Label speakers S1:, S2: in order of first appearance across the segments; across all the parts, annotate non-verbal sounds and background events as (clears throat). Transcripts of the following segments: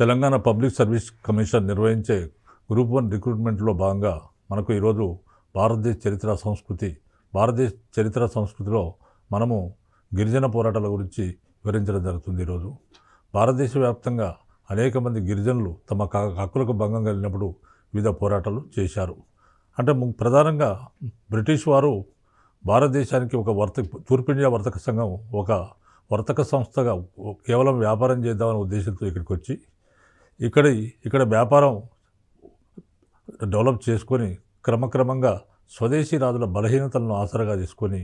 S1: Telangana public service commission నిర్వహించే group one రిక్రూట్మెంట్లో భాగంగా మనకు ఈరోజు భారతదేశ చరిత్ర సంస్కృతి భారతదేశ చరిత్ర సంస్కృతిలో మనము గిరిజన పోరాటాల గురించి వివరించడం జరుగుతుంది ఈరోజు భారతదేశ వ్యాప్తంగా అనేక మంది గిరిజనులు తమ హక్కులకు భంగం కలిగినప్పుడు వివిధ పోరాటాలు చేశారు అంటే ప్రధానంగా బ్రిటిష్ వారు భారతదేశానికి ఒక వర్త తూర్పు ఇండియా వర్తక సంఘం ఒక వర్తక సంస్థగా కేవలం వ్యాపారం చేద్దామనే ఉద్దేశంతో ఇక్కడికి వచ్చి ఇక్కడ ఇక్కడ వ్యాపారం డెవలప్ చేసుకొని క్రమక్రమంగా స్వదేశీ రాజుల బలహీనతలను ఆసరాగా చేసుకొని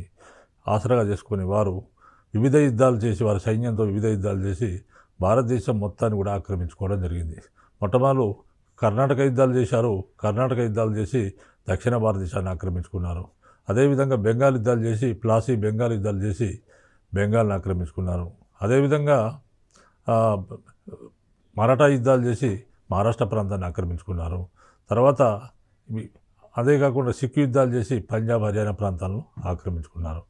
S1: ఆసరాగా చేసుకొని వారు వివిధ యుద్ధాలు చేసి వారి సైన్యంతో వివిధ యుద్ధాలు చేసి భారతదేశం మొత్తాన్ని కూడా ఆక్రమించుకోవడం జరిగింది మొట్టమొదలు కర్ణాటక యుద్ధాలు చేశారు కర్ణాటక యుద్ధాలు చేసి దక్షిణ భారతదేశాన్ని ఆక్రమించుకున్నారు అదేవిధంగా బెంగాల్ యుద్ధాలు చేసి ప్లాసీ బెంగాల్ యుద్ధాలు చేసి బెంగాల్ని ఆక్రమించుకున్నారు అదేవిధంగా మరాఠా యుద్ధాలు చేసి మహారాష్ట్ర ప్రాంతాన్ని ఆక్రమించుకున్నారు తర్వాత అదే కాకుండా సిక్కు యుద్ధాలు చేసి పంజాబ్ హర్యానా ప్రాంతాలను ఆక్రమించుకున్నారు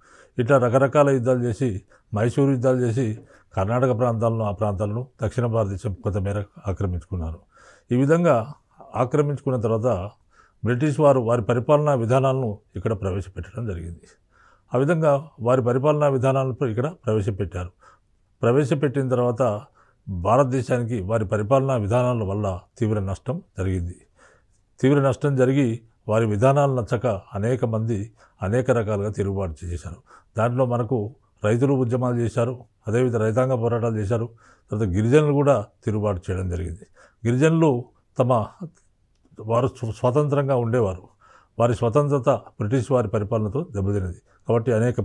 S1: ఇట్లా రకరకాల యుద్ధాలు చేసి మైసూరు యుద్ధాలు చేసి కర్ణాటక ప్రాంతాలను ఆ ప్రాంతాలను దక్షిణ భారతదేశం కొంతమేర ఆక్రమించుకున్నారు ఈ విధంగా ఆక్రమించుకున్న తర్వాత బ్రిటిష్ వారు వారి పరిపాలనా విధానాలను ఇక్కడ ప్రవేశపెట్టడం జరిగింది ఆ విధంగా వారి పరిపాలనా విధానాలను ఇక్కడ ప్రవేశపెట్టారు ప్రవేశపెట్టిన తర్వాత భారతదేశానికి వారి పరిపాలనా విధానాల వల్ల తీవ్ర నష్టం జరిగింది తీవ్ర నష్టం జరిగి వారి విధానాలు నచ్చక అనేక మంది అనేక రకాలుగా తిరుగుబాటు చేశారు దాంట్లో మనకు రైతులు ఉద్యమాలు చేశారు అదేవిధంగా రైతాంగ పోరాటాలు చేశారు తర్వాత గిరిజనులు కూడా తిరుగుబాటు చేయడం జరిగింది గిరిజనులు తమ వారు స్వతంత్రంగా ఉండేవారు వారి స్వతంత్రత బ్రిటిష్ వారి పరిపాలనతో దెబ్బతినది కాబట్టి అనేక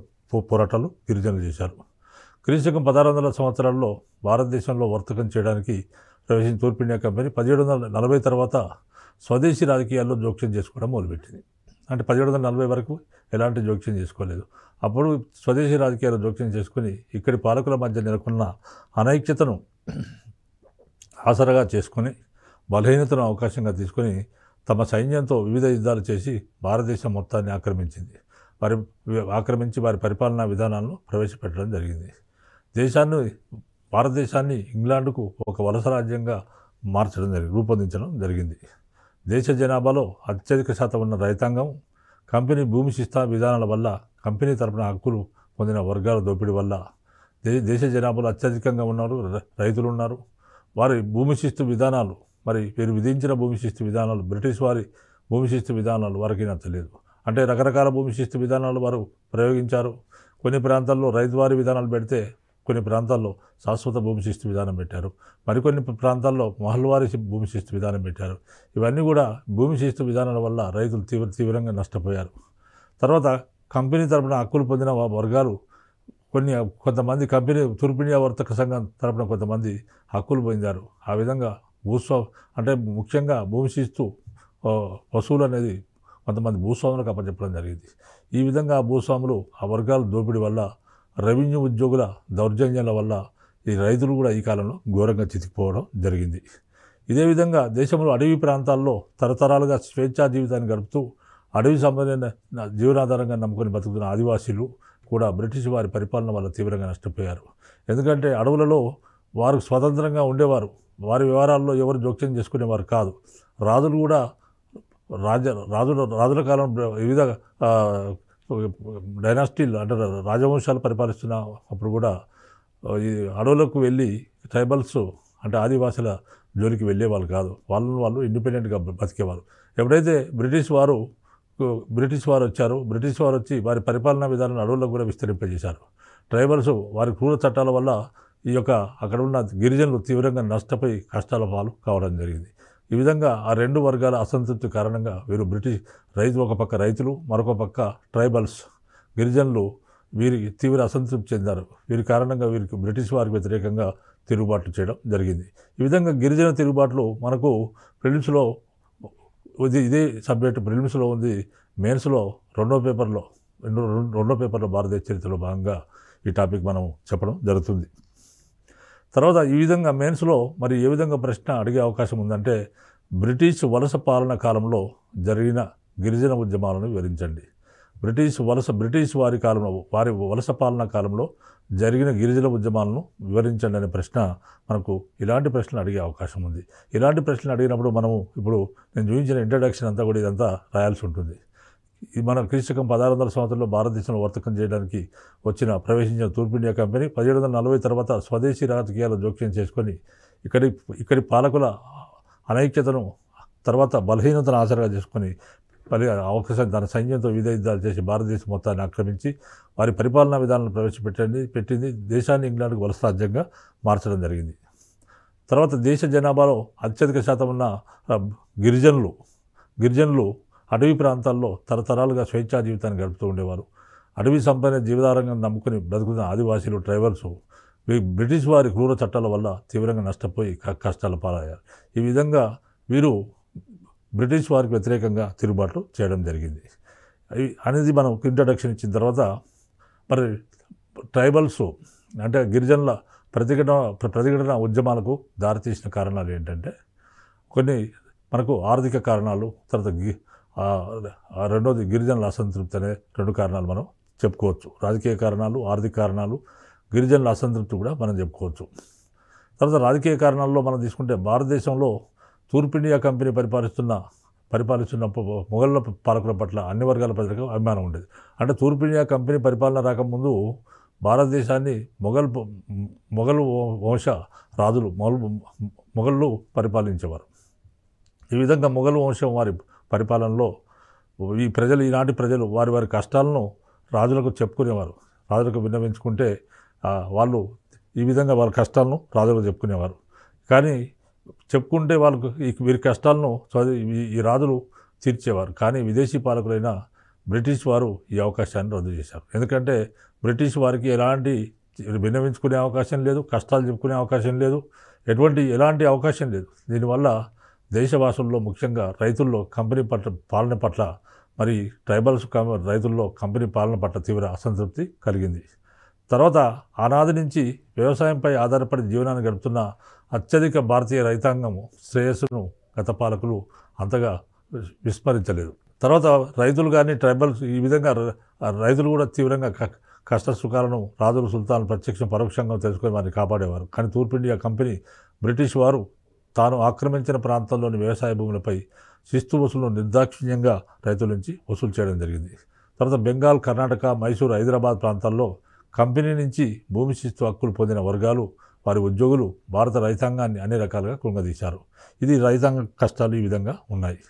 S1: పోరాటాలు గిరిజనులు చేశారు క్రీస్తుకం పదహారు వందల సంవత్సరాల్లో భారతదేశంలో వర్తకం చేయడానికి ప్రవేశించిన ఇండియా కంపెనీ పదిహేడు వందల నలభై తర్వాత స్వదేశీ రాజకీయాల్లో జోక్యం చేసుకోవడం మొదలుపెట్టింది అంటే పదిహేడు వందల నలభై వరకు ఎలాంటి జోక్యం చేసుకోలేదు అప్పుడు స్వదేశీ రాజకీయాలు జోక్యం చేసుకుని ఇక్కడి పాలకుల మధ్య నెలకొన్న అనైక్యతను ఆసరగా చేసుకుని బలహీనతను అవకాశంగా తీసుకొని తమ సైన్యంతో వివిధ యుద్ధాలు చేసి భారతదేశం మొత్తాన్ని ఆక్రమించింది వారి ఆక్రమించి వారి పరిపాలనా విధానాలను ప్రవేశపెట్టడం జరిగింది దేశాన్ని భారతదేశాన్ని ఇంగ్లాండ్కు ఒక వలస రాజ్యంగా మార్చడం జరిగింది రూపొందించడం జరిగింది దేశ జనాభాలో అత్యధిక శాతం ఉన్న రైతాంగం కంపెనీ భూమి శిస్తా విధానాల వల్ల కంపెనీ తరపున హక్కులు పొందిన వర్గాల దోపిడీ వల్ల దేశ జనాభాలో అత్యధికంగా ఉన్నారు రైతులు ఉన్నారు వారి భూమి శిస్తు విధానాలు మరి వీరు విధించిన భూమి శిస్తు విధానాలు బ్రిటిష్ వారి భూమి శిస్తు విధానాలు వారికి నచ్చలేదు అంటే రకరకాల భూమి శిస్తు విధానాలు వారు ప్రయోగించారు కొన్ని ప్రాంతాల్లో రైతువారి విధానాలు పెడితే కొన్ని ప్రాంతాల్లో శాశ్వత భూమి శిస్తు విధానం పెట్టారు మరికొన్ని ప్రాంతాల్లో మహల్వారి భూమి శిస్తు విధానం పెట్టారు ఇవన్నీ కూడా భూమి శిస్తు విధానాల వల్ల రైతులు తీవ్ర తీవ్రంగా నష్టపోయారు తర్వాత కంపెనీ తరపున హక్కులు పొందిన వర్గాలు కొన్ని కొంతమంది కంపెనీ తూర్పునియా వర్తక సంఘం తరపున కొంతమంది హక్కులు పొందారు ఆ విధంగా భూస్వామి అంటే ముఖ్యంగా భూమి శిస్తు వసూలు అనేది కొంతమంది భూస్వాములకు అప్పచెప్పడం జరిగింది ఈ విధంగా భూస్వాములు ఆ వర్గాల దోపిడీ వల్ల రెవెన్యూ ఉద్యోగుల దౌర్జన్యాల వల్ల ఈ రైతులు కూడా ఈ కాలంలో ఘోరంగా చితికిపోవడం జరిగింది ఇదే విధంగా దేశంలో అడవి ప్రాంతాల్లో తరతరాలుగా స్వేచ్ఛా జీవితాన్ని గడుపుతూ అడవి సంబంధమైన జీవనాధారంగా నమ్ముకొని బతుకుతున్న ఆదివాసీలు కూడా బ్రిటిష్ వారి పరిపాలన వల్ల తీవ్రంగా నష్టపోయారు ఎందుకంటే అడవులలో వారు స్వతంత్రంగా ఉండేవారు వారి వివరాల్లో ఎవరు జోక్యం చేసుకునేవారు కాదు రాజులు కూడా రాజ రాజుల రాజుల కాలం వివిధ డైనాసిటీలు అంటే రాజవంశాలు పరిపాలిస్తున్న అప్పుడు కూడా ఈ అడవులకు వెళ్ళి ట్రైబల్స్ అంటే ఆదివాసుల జోలికి వెళ్ళేవాళ్ళు కాదు వాళ్ళని వాళ్ళు ఇండిపెండెంట్గా బతికేవాళ్ళు ఎప్పుడైతే బ్రిటిష్ వారు బ్రిటిష్ వారు వచ్చారు బ్రిటిష్ వారు వచ్చి వారి పరిపాలనా విధానాన్ని అడవులకు కూడా విస్తరింపజేశారు ట్రైబల్స్ వారి క్రూర చట్టాల వల్ల ఈ యొక్క అక్కడ ఉన్న గిరిజనులు తీవ్రంగా నష్టపోయి కష్టాల పాలు కావడం జరిగింది ఈ విధంగా ఆ రెండు వర్గాల అసంతృప్తి కారణంగా వీరు బ్రిటిష్ రైతు ఒక పక్క రైతులు మరొక పక్క ట్రైబల్స్ గిరిజనులు వీరి తీవ్ర అసంతృప్తి చెందారు వీరి కారణంగా వీరికి బ్రిటిష్ వారికి వ్యతిరేకంగా తిరుగుబాట్లు చేయడం జరిగింది ఈ విధంగా గిరిజన తిరుగుబాట్లు మనకు ప్రిలిమ్స్లో ఇదే సబ్జెక్ట్ ప్రిలిమ్స్లో ఉంది మెయిన్స్లో రెండో పేపర్లో రెండో రెండో పేపర్లో భారతీయ చరిత్రలో భాగంగా ఈ టాపిక్ మనం చెప్పడం జరుగుతుంది తర్వాత ఈ విధంగా మెయిన్స్లో మరి ఏ విధంగా ప్రశ్న అడిగే అవకాశం ఉందంటే బ్రిటిష్ వలస పాలన కాలంలో జరిగిన గిరిజన ఉద్యమాలను వివరించండి బ్రిటిష్ వలస బ్రిటిష్ వారి కాలంలో వారి వలస పాలన కాలంలో జరిగిన గిరిజన ఉద్యమాలను వివరించండి అనే ప్రశ్న మనకు ఇలాంటి ప్రశ్నలు అడిగే అవకాశం ఉంది ఇలాంటి ప్రశ్నలు అడిగినప్పుడు మనము ఇప్పుడు నేను చూపించిన ఇంట్రడక్షన్ అంతా కూడా ఇదంతా రాయాల్సి ఉంటుంది మనం క్రీస్తకం పదహారు వందల సంవత్సరంలో భారతదేశంలో వర్తకం చేయడానికి వచ్చిన ప్రవేశించిన తూర్పు ఇండియా కంపెనీ పదిహేడు వందల నలభై తర్వాత స్వదేశీ రాజకీయాలు జోక్యం చేసుకొని ఇక్కడి ఇక్కడి పాలకుల అనైక్యతను తర్వాత బలహీనతను ఆసరగా చేసుకొని పలి అవకాశం తన సైన్యంతో విధ యుద్ధాలు చేసి భారతదేశం మొత్తాన్ని ఆక్రమించి వారి పరిపాలనా విధానాలను ప్రవేశపెట్టండి పెట్టింది దేశాన్ని ఇంగ్లాండ్కు వలస రాజ్యంగా మార్చడం జరిగింది తర్వాత దేశ జనాభాలో అత్యధిక శాతం ఉన్న గిరిజనులు గిరిజనులు అటవీ ప్రాంతాల్లో తరతరాలుగా స్వేచ్ఛా జీవితాన్ని గడుపుతూ ఉండేవారు అడవి సంపన్న జీవితారంగం నమ్ముకుని బ్రతుకుతున్న ఆదివాసీలు ట్రైబల్స్ బ్రిటిష్ వారి క్రూర చట్టాల వల్ల తీవ్రంగా నష్టపోయి కష్టాల పాలయ్యారు ఈ విధంగా వీరు బ్రిటిష్ వారికి వ్యతిరేకంగా తిరుగుబాట్లు చేయడం జరిగింది అనేది మనం ఇంట్రడక్షన్ ఇచ్చిన తర్వాత మరి ట్రైబల్స్ అంటే గిరిజనుల ప్రతిఘటన ప్రతిఘటన ఉద్యమాలకు దారితీసిన కారణాలు ఏంటంటే కొన్ని మనకు ఆర్థిక కారణాలు తర్వాత రెండోది గిరిజనుల అసంతృప్తి అనే రెండు కారణాలు మనం చెప్పుకోవచ్చు రాజకీయ కారణాలు ఆర్థిక కారణాలు గిరిజనుల అసంతృప్తి కూడా మనం చెప్పుకోవచ్చు తర్వాత రాజకీయ కారణాల్లో మనం తీసుకుంటే భారతదేశంలో తూర్పు ఇండియా కంపెనీ పరిపాలిస్తున్న పరిపాలిస్తున్న మొఘళ్ళ పాలకుల పట్ల అన్ని వర్గాల ప్రజలకు అభిమానం ఉండేది అంటే తూర్పు ఇండియా కంపెనీ పరిపాలన రాకముందు భారతదేశాన్ని మొఘల్ మొఘలు వంశ రాజులు మొఘల్ మొఘళ్ళు పరిపాలించేవారు ఈ విధంగా మొఘలు వంశం వారి పరిపాలనలో ఈ ప్రజలు ఈనాటి ప్రజలు వారి వారి కష్టాలను రాజులకు చెప్పుకునేవారు రాజులకు విన్నవించుకుంటే వాళ్ళు ఈ విధంగా వాళ్ళ కష్టాలను రాజులకు చెప్పుకునేవారు కానీ చెప్పుకుంటే వాళ్ళకు వీరి కష్టాలను ఈ రాజులు తీర్చేవారు కానీ విదేశీ పాలకులైన బ్రిటిష్ వారు ఈ అవకాశాన్ని రద్దు చేశారు ఎందుకంటే బ్రిటిష్ వారికి ఎలాంటి విన్నవించుకునే అవకాశం లేదు కష్టాలు చెప్పుకునే అవకాశం లేదు ఎటువంటి ఎలాంటి అవకాశం లేదు దీనివల్ల దేశవాసుల్లో ముఖ్యంగా రైతుల్లో కంపెనీ పట్ల పాలన పట్ల మరి ట్రైబల్స్ రైతుల్లో కంపెనీ పాలన పట్ల తీవ్ర అసంతృప్తి కలిగింది తర్వాత ఆనాది నుంచి వ్యవసాయంపై ఆధారపడి జీవనాన్ని గడుపుతున్న అత్యధిక భారతీయ రైతాంగం శ్రేయస్సును గత పాలకులు అంతగా విస్మరించలేదు తర్వాత రైతులు కానీ ట్రైబల్స్ ఈ విధంగా రైతులు కూడా తీవ్రంగా కష్ట సుఖాలను రాజులు సుల్తాన్ ప్రత్యక్షం పరోక్షంగా తెలుసుకొని వారిని కాపాడేవారు కానీ తూర్పు ఇండియా కంపెనీ బ్రిటిష్ వారు తాను ఆక్రమించిన ప్రాంతాల్లోని వ్యవసాయ భూములపై శిస్తు వసూలు నిర్దాక్షిణ్యంగా రైతుల నుంచి వసూలు చేయడం జరిగింది తర్వాత బెంగాల్ కర్ణాటక మైసూరు హైదరాబాద్ ప్రాంతాల్లో కంపెనీ నుంచి భూమి శిస్తు హక్కులు పొందిన వర్గాలు వారి ఉద్యోగులు భారత రైతాంగాన్ని అన్ని రకాలుగా కృంగదీశారు ఇది రైతాంగ కష్టాలు ఈ విధంగా ఉన్నాయి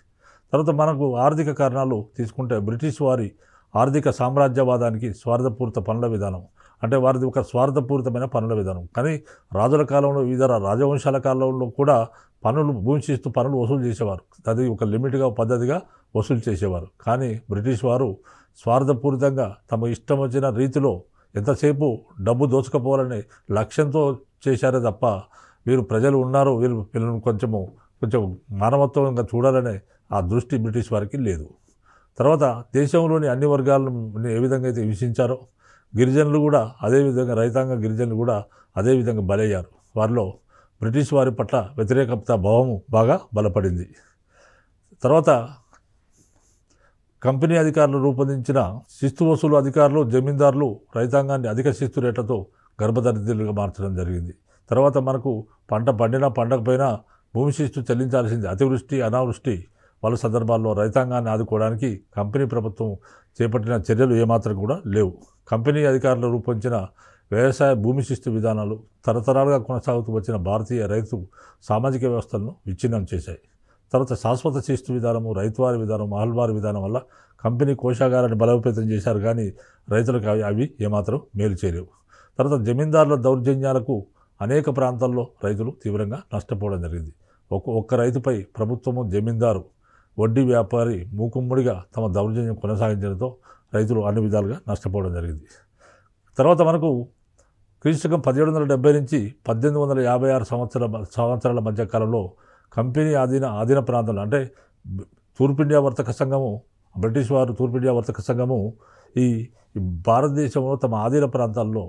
S1: తర్వాత మనకు ఆర్థిక కారణాలు తీసుకుంటే బ్రిటిష్ వారి ఆర్థిక సామ్రాజ్యవాదానికి స్వార్థపూరిత పనుల విధానం అంటే వారిది ఒక స్వార్థపూరితమైన పనుల విధానం కానీ రాజుల కాలంలో వివిధ రాజవంశాల కాలంలో కూడా పనులు భూమిస్తూ పనులు వసూలు చేసేవారు అది ఒక లిమిట్గా పద్ధతిగా వసూలు చేసేవారు కానీ బ్రిటిష్ వారు స్వార్థపూరితంగా తమ ఇష్టం వచ్చిన రీతిలో ఎంతసేపు డబ్బు దోచుకపోవాలనే లక్ష్యంతో చేశారే తప్ప వీరు ప్రజలు ఉన్నారు వీరు పిల్లలు కొంచెము కొంచెం మానవత్వంగా చూడాలనే ఆ దృష్టి బ్రిటిష్ వారికి లేదు తర్వాత దేశంలోని అన్ని వర్గాలను ఏ విధంగా అయితే హింసించారో గిరిజనులు కూడా అదేవిధంగా రైతాంగ గిరిజనులు కూడా అదేవిధంగా బలయ్యారు వారిలో బ్రిటిష్ వారి పట్ల వ్యతిరేకత భావము బాగా బలపడింది తర్వాత కంపెనీ అధికారులు రూపొందించిన శిస్తు వసూలు అధికారులు జమీందారులు రైతాంగాన్ని అధిక శిస్తు రేట్లతో గర్భదరిద్రులుగా మార్చడం జరిగింది తర్వాత మనకు పంట పండినా పండకపోయినా భూమి శిస్తు చెల్లించాల్సింది అతివృష్టి అనావృష్టి పలు సందర్భాల్లో రైతాంగాన్ని ఆదుకోవడానికి కంపెనీ ప్రభుత్వం చేపట్టిన చర్యలు ఏమాత్రం కూడా లేవు కంపెనీ అధికారులు రూపొందించిన వ్యవసాయ భూమి శిస్తు విధానాలు తరతరాలుగా కొనసాగుతూ వచ్చిన భారతీయ రైతు సామాజిక వ్యవస్థలను విచ్ఛిన్నం చేశాయి తర్వాత శాశ్వత శిస్తు విధానము రైతువారి విధానం మహల్వారి విధానం వల్ల కంపెనీ కోశాగారాన్ని బలోపేతం చేశారు కానీ రైతులకు అవి అవి ఏమాత్రం మేలు చేయలేవు తర్వాత జమీందారుల దౌర్జన్యాలకు అనేక ప్రాంతాల్లో రైతులు తీవ్రంగా నష్టపోవడం జరిగింది ఒక్క ఒక్క రైతుపై ప్రభుత్వము జమీందారు వడ్డీ వ్యాపారి మూకుమ్మడిగా తమ దౌర్జన్యం కొనసాగించడంతో రైతులు అన్ని విధాలుగా నష్టపోవడం జరిగింది తర్వాత మనకు క్రీస్తుకం పదిహేడు వందల డెబ్బై నుంచి పద్దెనిమిది వందల యాభై ఆరు సంవత్సర సంవత్సరాల మధ్య కాలంలో కంపెనీ ఆధీన ఆధీన ప్రాంతంలో అంటే తూర్పిండియా వర్తక సంఘము బ్రిటిష్ వారు తూర్పిండియా వర్తక సంఘము ఈ భారతదేశంలో తమ ఆధీన ప్రాంతాల్లో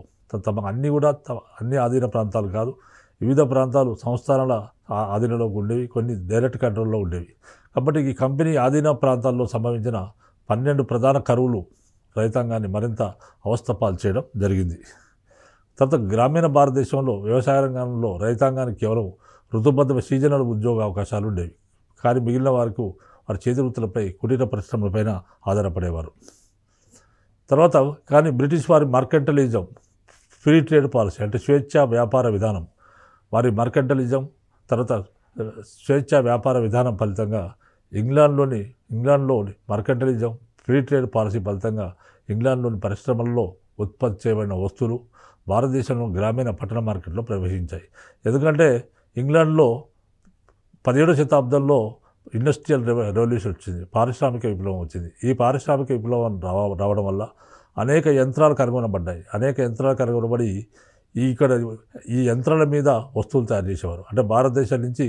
S1: తమ అన్నీ కూడా తమ అన్ని ఆధీన ప్రాంతాలు కాదు వివిధ ప్రాంతాలు సంస్థానాల ఆధీనంలో ఉండేవి కొన్ని డైరెక్ట్ కంట్రోల్లో ఉండేవి కాబట్టి ఈ కంపెనీ ఆధీన ప్రాంతాల్లో సంభవించిన పన్నెండు ప్రధాన కరువులు రైతాంగాన్ని మరింత అవస్థపాలు చేయడం జరిగింది తర్వాత గ్రామీణ భారతదేశంలో వ్యవసాయ రంగంలో రైతాంగానికి కేవలం ఋతుబద్ధ సీజనల్ ఉద్యోగ అవకాశాలు ఉండేవి కానీ మిగిలిన వారికి వారి చేతి వృత్తులపై కుటీర పరిశ్రమలపైన ఆధారపడేవారు తర్వాత కానీ బ్రిటిష్ వారి మార్కెంటలిజం ఫ్రీ ట్రేడ్ పాలసీ అంటే స్వేచ్ఛ వ్యాపార విధానం వారి మార్కెంటలిజం తర్వాత స్వేచ్ఛ వ్యాపార విధానం ఫలితంగా ఇంగ్లాండ్లోని ఇంగ్లాండ్లోని మర్కంటలిజం ఫ్రీ ట్రేడ్ పాలసీ ఫలితంగా ఇంగ్లాండ్లోని పరిశ్రమల్లో ఉత్పత్తి చేయబడిన వస్తువులు భారతదేశంలో గ్రామీణ పట్టణ మార్కెట్లో ప్రవేశించాయి ఎందుకంటే ఇంగ్లాండ్లో పదిహేడో శతాబ్దంలో ఇండస్ట్రియల్ రెవల్యూషన్ వచ్చింది పారిశ్రామిక విప్లవం వచ్చింది ఈ పారిశ్రామిక విప్లవం రావడం వల్ల అనేక యంత్రాలు కనుగొనబడ్డాయి అనేక యంత్రాలు కనుగొనబడి ఈ ఇక్కడ ఈ యంత్రాల మీద వస్తువులు తయారు చేసేవారు అంటే భారతదేశం నుంచి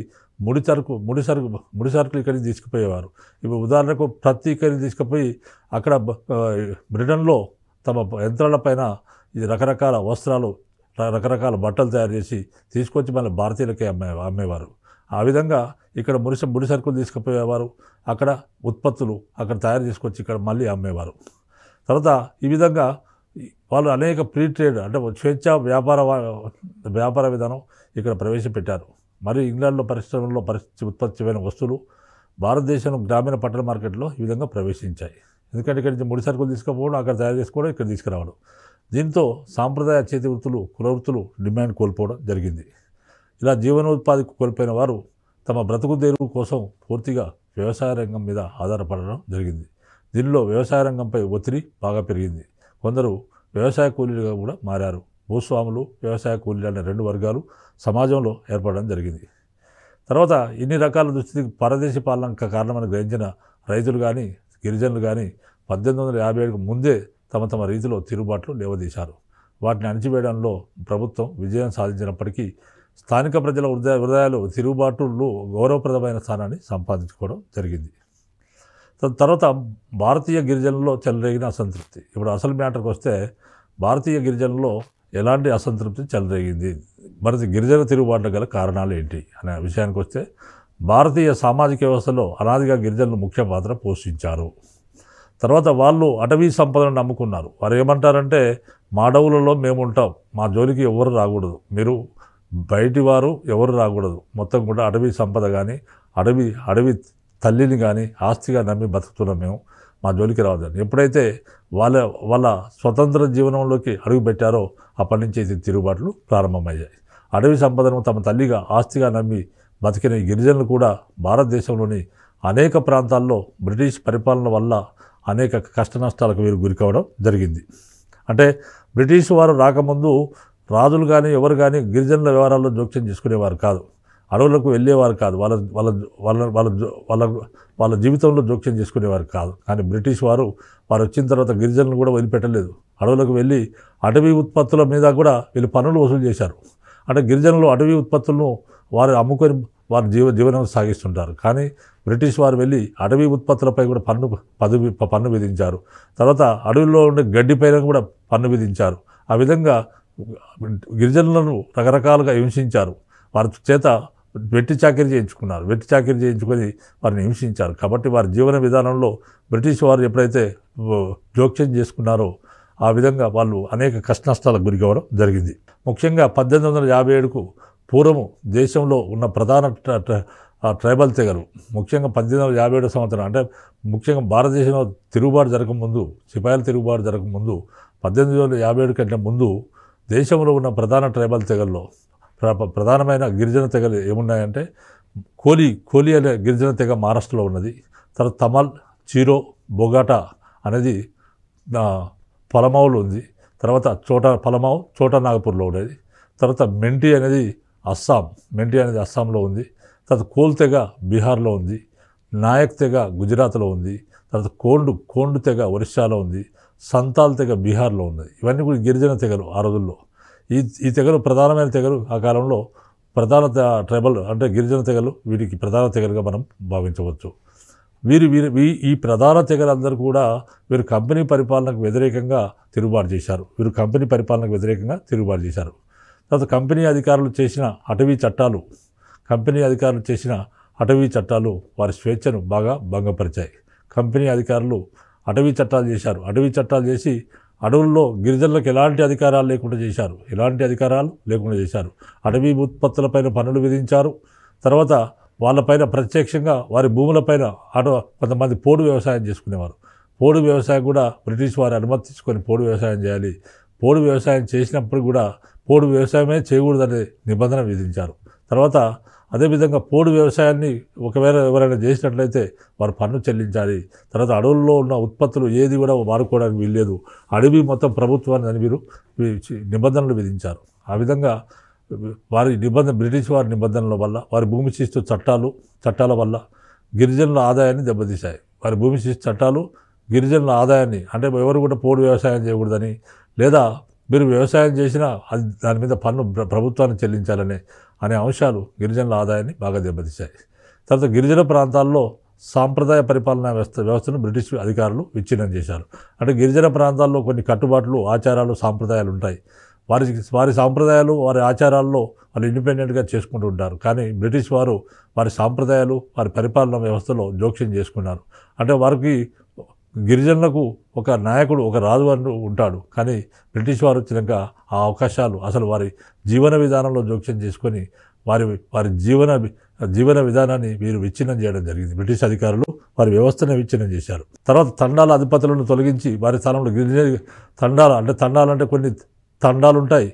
S1: ముడి సరుకు ముడి సరుకు ముడి సరుకులు ఇక్కడికి తీసుకుపోయేవారు ఇప్పుడు ఉదాహరణకు ప్రతి ఇక్కడికి తీసుకుపోయి అక్కడ బ్రిటన్లో తమ యంత్రాలపైన ఈ రకరకాల వస్త్రాలు రకరకాల బట్టలు తయారు చేసి తీసుకొచ్చి మన భారతీయులకే అమ్మే అమ్మేవారు ఆ విధంగా ఇక్కడ ముడి ముడి సరుకులు తీసుకుపోయేవారు అక్కడ ఉత్పత్తులు అక్కడ తయారు చేసుకొచ్చి ఇక్కడ మళ్ళీ అమ్మేవారు తర్వాత ఈ విధంగా వాళ్ళు అనేక ఫ్రీ ట్రేడ్ అంటే స్వేచ్ఛ వ్యాపార వ్యాపార విధానం ఇక్కడ ప్రవేశపెట్టారు మరియు ఇంగ్లాండ్లో పరిశ్రమల్లో పరిస్థితి ఉత్పత్తిమైన వస్తువులు భారతదేశం గ్రామీణ పట్టణ మార్కెట్లో ఈ విధంగా ప్రవేశించాయి ఎందుకంటే ఇక్కడ నుంచి ముడి సరుకులు తీసుకుపోవడం అక్కడ తయారు చేసుకోవడం ఇక్కడ తీసుకురావడం దీంతో సాంప్రదాయ చేతి వృత్తులు కులవృత్తులు డిమాండ్ కోల్పోవడం జరిగింది ఇలా జీవనోత్పాదికి కోల్పోయిన వారు తమ బ్రతుకు తెరువు కోసం పూర్తిగా వ్యవసాయ రంగం మీద ఆధారపడడం జరిగింది దీనిలో వ్యవసాయ రంగంపై ఒత్తిడి బాగా పెరిగింది కొందరు వ్యవసాయ కూలీలుగా కూడా మారారు భూస్వాములు వ్యవసాయ కూలీలు అనే రెండు వర్గాలు సమాజంలో ఏర్పడడం జరిగింది తర్వాత ఇన్ని రకాల దుస్థితికి పరదేశ పాలన కారణమని గ్రహించిన రైతులు కానీ గిరిజనులు కానీ పద్దెనిమిది వందల యాభై ఏడుకు ముందే తమ తమ రీతిలో తిరుగుబాట్లు లేవదీశారు వాటిని అణిచివేయడంలో ప్రభుత్వం విజయం సాధించినప్పటికీ స్థానిక ప్రజల హృదయ హృదయాలు తిరుగుబాటులు గౌరవప్రదమైన స్థానాన్ని సంపాదించుకోవడం జరిగింది తర్వాత భారతీయ గిరిజనుల్లో చెలరేగిన అసంతృప్తి ఇప్పుడు అసలు మ్యాటర్కి వస్తే భారతీయ గిరిజనుల్లో ఎలాంటి అసంతృప్తి చెలరేగింది మరి గిరిజన తిరుగుబాటు గల కారణాలు ఏంటి అనే విషయానికి వస్తే భారతీయ సామాజిక వ్యవస్థలో అనాదిగా గిరిజనులు ముఖ్య పాత్ర పోషించారు తర్వాత వాళ్ళు అటవీ సంపదను నమ్ముకున్నారు వారు ఏమంటారంటే మా అడవులలో మేము ఉంటాం మా జోలికి ఎవరు రాకూడదు మీరు బయటి వారు ఎవరు రాకూడదు మొత్తం కూడా అటవీ సంపద కానీ అడవి అడవి తల్లిని కానీ ఆస్తిగా నమ్మి బతుకుతున్నాం మేము మా జోలికి రావద్దని ఎప్పుడైతే వాళ్ళ వాళ్ళ స్వతంత్ర జీవనంలోకి అడుగుపెట్టారో అప్పటి నుంచి అయితే తిరుగుబాట్లు ప్రారంభమయ్యాయి అడవి సంపదను తమ తల్లిగా ఆస్తిగా నమ్మి బతికిన గిరిజనులు కూడా భారతదేశంలోని అనేక ప్రాంతాల్లో బ్రిటిష్ పరిపాలన వల్ల అనేక కష్ట నష్టాలకు వీరు గురికావడం జరిగింది అంటే బ్రిటిష్ వారు రాకముందు రాజులు కానీ ఎవరు కానీ గిరిజనుల వ్యవహారాల్లో జోక్యం చేసుకునేవారు కాదు అడవులకు వెళ్ళేవారు కాదు వాళ్ళ వాళ్ళ వాళ్ళ వాళ్ళ వాళ్ళ వాళ్ళ జీవితంలో జోక్యం చేసుకునేవారు కాదు కానీ బ్రిటిష్ వారు వారు వచ్చిన తర్వాత గిరిజనులు కూడా వదిలిపెట్టలేదు అడవులకు వెళ్ళి అటవీ ఉత్పత్తుల మీద కూడా వీళ్ళు పనులు వసూలు చేశారు అంటే గిరిజనులు అటవీ ఉత్పత్తులను వారు అమ్ముకొని వారు జీవ జీవనం సాగిస్తుంటారు కానీ బ్రిటిష్ వారు వెళ్ళి అటవీ ఉత్పత్తులపై కూడా పన్ను పదు పన్ను విధించారు తర్వాత అడవిలో ఉండే గడ్డిపైన కూడా పన్ను విధించారు ఆ విధంగా గిరిజనులను రకరకాలుగా హింసించారు వారి చేత వెట్టి చాకరీ చేయించుకున్నారు వెట్టి చాకరీ చేయించుకొని వారిని హింసించారు కాబట్టి వారి జీవన విధానంలో బ్రిటిష్ వారు ఎప్పుడైతే జోక్యం చేసుకున్నారో ఆ విధంగా వాళ్ళు అనేక కష్టనష్టాలకు గురికవ్వడం జరిగింది ముఖ్యంగా పద్దెనిమిది వందల యాభై ఏడుకు పూర్వము దేశంలో ఉన్న ప్రధాన ట్రైబల్ తెగలు ముఖ్యంగా పద్దెనిమిది వందల యాభై ఏడు సంవత్సరం అంటే ముఖ్యంగా భారతదేశంలో తిరుగుబాటు జరగకముందు సిపాయిల తిరుగుబాటు జరగకముందు పద్దెనిమిది వందల యాభై ఏడు కంటే ముందు దేశంలో ఉన్న ప్రధాన ట్రైబల్ తెగల్లో ప్రధానమైన గిరిజన తెగలు ఏమున్నాయంటే కోలి కోలి అనే గిరిజన తెగ మహారాష్ట్రలో ఉన్నది తర్వాత తమల్ చీరో బొగాటా అనేది పలమావులో ఉంది తర్వాత చోట పలమావు చోట నాగపూర్లో ఉండేది తర్వాత మెంటి అనేది అస్సాం మెంటి అనేది అస్సాంలో ఉంది తర్వాత కోల్ తెగ బీహార్లో ఉంది నాయక్ తెగ గుజరాత్లో ఉంది తర్వాత కోండు కోండు తెగ ఒరిస్సాలో ఉంది సంతాల్ తెగ బీహార్లో ఉన్నది ఇవన్నీ కూడా గిరిజన తెగలు ఆ రోజుల్లో ఈ ఈ తెగలు ప్రధానమైన తెగలు ఆ కాలంలో ప్రధాన ట్రైబల్ అంటే గిరిజన తెగలు వీటికి ప్రధాన తెగలుగా మనం భావించవచ్చు వీరు వీరు ఈ ప్రధాన తెగలందరూ కూడా వీరు కంపెనీ పరిపాలనకు వ్యతిరేకంగా తిరుగుబాటు చేశారు వీరు కంపెనీ పరిపాలనకు వ్యతిరేకంగా తిరుగుబాటు చేశారు తర్వాత కంపెనీ అధికారులు చేసిన అటవీ చట్టాలు కంపెనీ అధికారులు చేసిన అటవీ చట్టాలు వారి స్వేచ్ఛను బాగా భంగపరిచాయి కంపెనీ అధికారులు అటవీ చట్టాలు చేశారు అటవీ చట్టాలు చేసి అడవుల్లో గిరిజనులకు ఎలాంటి అధికారాలు లేకుండా చేశారు ఎలాంటి అధికారాలు లేకుండా చేశారు అటవీ ఉత్పత్తులపైన పన్నులు విధించారు తర్వాత వాళ్ళపైన ప్రత్యక్షంగా వారి భూములపైన అటు కొంతమంది పోడు వ్యవసాయం చేసుకునేవారు పోడు వ్యవసాయం కూడా బ్రిటిష్ వారు అనుమతించుకొని పోడు వ్యవసాయం చేయాలి పోడు వ్యవసాయం చేసినప్పుడు కూడా పోడు వ్యవసాయమే చేయకూడదనే నిబంధన విధించారు తర్వాత అదేవిధంగా పోడు వ్యవసాయాన్ని ఒకవేళ ఎవరైనా చేసినట్లయితే వారు పన్ను చెల్లించాలి తర్వాత అడవుల్లో ఉన్న ఉత్పత్తులు ఏది కూడా మారుకోవడానికి వీల్లేదు అడవి మొత్తం ప్రభుత్వాన్ని అని మీరు నిబంధనలు విధించారు ఆ విధంగా వారి నిబంధన బ్రిటిష్ వారి నిబంధనల వల్ల వారి భూమి శిస్తు చట్టాలు చట్టాల వల్ల గిరిజనుల ఆదాయాన్ని దెబ్బతీశాయి వారి భూమి శిస్తు చట్టాలు గిరిజనుల ఆదాయాన్ని అంటే ఎవరు కూడా పోడు వ్యవసాయం చేయకూడదని లేదా మీరు వ్యవసాయం చేసినా అది దాని మీద పన్ను ప్రభుత్వాన్ని చెల్లించాలని అనే అంశాలు గిరిజనుల ఆదాయాన్ని బాగా దెబ్బతీశాయి తర్వాత గిరిజన ప్రాంతాల్లో సాంప్రదాయ పరిపాలనా వ్యవస్థ వ్యవస్థను బ్రిటిష్ అధికారులు విచ్ఛిన్నం చేశారు అంటే గిరిజన ప్రాంతాల్లో కొన్ని కట్టుబాట్లు ఆచారాలు సాంప్రదాయాలు ఉంటాయి వారి వారి సాంప్రదాయాలు వారి ఆచారాల్లో వాళ్ళు ఇండిపెండెంట్గా చేసుకుంటూ ఉంటారు కానీ బ్రిటిష్ వారు వారి సాంప్రదాయాలు వారి పరిపాలనా వ్యవస్థలో జోక్యం చేసుకున్నారు అంటే వారికి గిరిజనులకు ఒక నాయకుడు ఒక రాజు అని ఉంటాడు కానీ బ్రిటిష్ వారు వచ్చినాక ఆ అవకాశాలు అసలు వారి జీవన విధానంలో జోక్యం చేసుకొని వారి వారి జీవన జీవన విధానాన్ని వీరు విచ్ఛిన్నం చేయడం జరిగింది బ్రిటిష్ అధికారులు వారి వ్యవస్థను విచ్ఛిన్నం చేశారు తర్వాత తండాల అధిపతులను తొలగించి వారి స్థానంలో గిరిజన తండాలు అంటే తండాలంటే కొన్ని తండాలు ఉంటాయి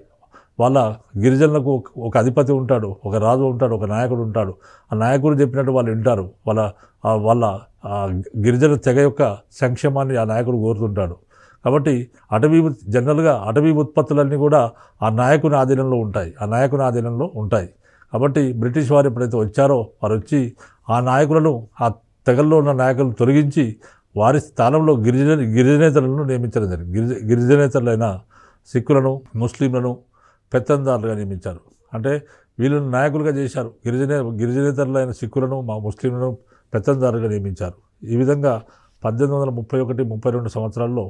S1: వాళ్ళ గిరిజనులకు ఒక అధిపతి ఉంటాడు ఒక రాజు ఉంటాడు ఒక నాయకుడు ఉంటాడు ఆ నాయకుడు చెప్పినట్టు వాళ్ళు వింటారు వాళ్ళ వాళ్ళ గిరిజన తెగ యొక్క సంక్షేమాన్ని ఆ నాయకుడు కోరుతుంటాడు కాబట్టి అటవీ జనరల్గా అటవీ ఉత్పత్తులన్నీ కూడా ఆ నాయకుని ఆధీనంలో ఉంటాయి ఆ నాయకుని ఆధీనంలో ఉంటాయి కాబట్టి బ్రిటిష్ వారు ఎప్పుడైతే వచ్చారో వారు వచ్చి ఆ నాయకులను ఆ తెగల్లో ఉన్న నాయకులను తొలగించి వారి స్థానంలో గిరిజన గిరిజనేతలను నియమించడం జరిగింది గిరిజ గిరిజనేతలైన సిక్కులను ముస్లింలను పెత్తందారులుగా నియమించారు అంటే వీళ్ళని నాయకులుగా చేశారు గిరిజనే గిరిజనేతరులైన సిక్కులను మా ముస్లింలను పెత్తందారులుగా నియమించారు ఈ విధంగా పద్దెనిమిది వందల ముప్పై ఒకటి ముప్పై రెండు సంవత్సరాల్లో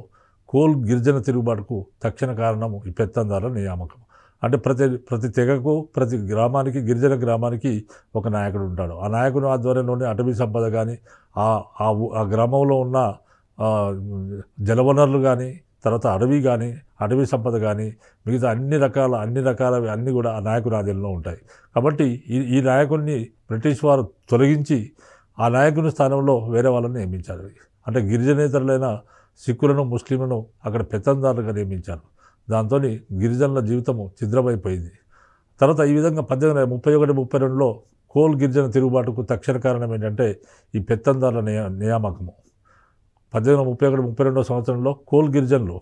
S1: కోల్ గిరిజన తిరుగుబాటుకు తక్షణ కారణము ఈ పెత్తందారుల నియామకం అంటే ప్రతి ప్రతి తెగకు ప్రతి గ్రామానికి గిరిజన గ్రామానికి ఒక నాయకుడు ఉంటాడు ఆ నాయకుని ఆధ్వర్యంలోనే అటవీ సంపద కానీ ఆ ఆ గ్రామంలో ఉన్న జలవనరులు కానీ తర్వాత అడవి కానీ అటవీ సంపద కానీ మిగతా అన్ని రకాల అన్ని రకాలవి అన్నీ కూడా ఆ నాయకుని ఆధీనంలో ఉంటాయి కాబట్టి ఈ ఈ నాయకుడిని బ్రిటిష్ వారు తొలగించి ఆ నాయకుని స్థానంలో వేరే వాళ్ళని నియమించారు అంటే గిరిజనేతరులైన సిక్కులను ముస్లింలను అక్కడ పెత్తందారులుగా నియమించారు దాంతో గిరిజనుల జీవితము ఛిద్రమైపోయింది తర్వాత ఈ విధంగా పద్దెనిమిది ముప్పై ఒకటి ముప్పై రెండులో కోల్ గిరిజన తిరుగుబాటుకు తక్షణ కారణం ఏంటంటే ఈ పెత్తందారుల నియామకము పద్దెనిమిది ముప్పై ఒకటి ముప్పై రెండో సంవత్సరంలో కోల్ గిరిజనులు